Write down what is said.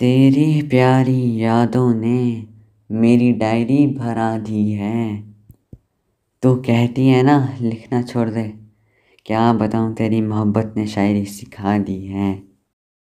तेरी प्यारी यादों ने मेरी डायरी भरा दी है तू तो कहती है ना लिखना छोड़ दे क्या बताऊँ तेरी मोहब्बत ने शायरी सिखा दी है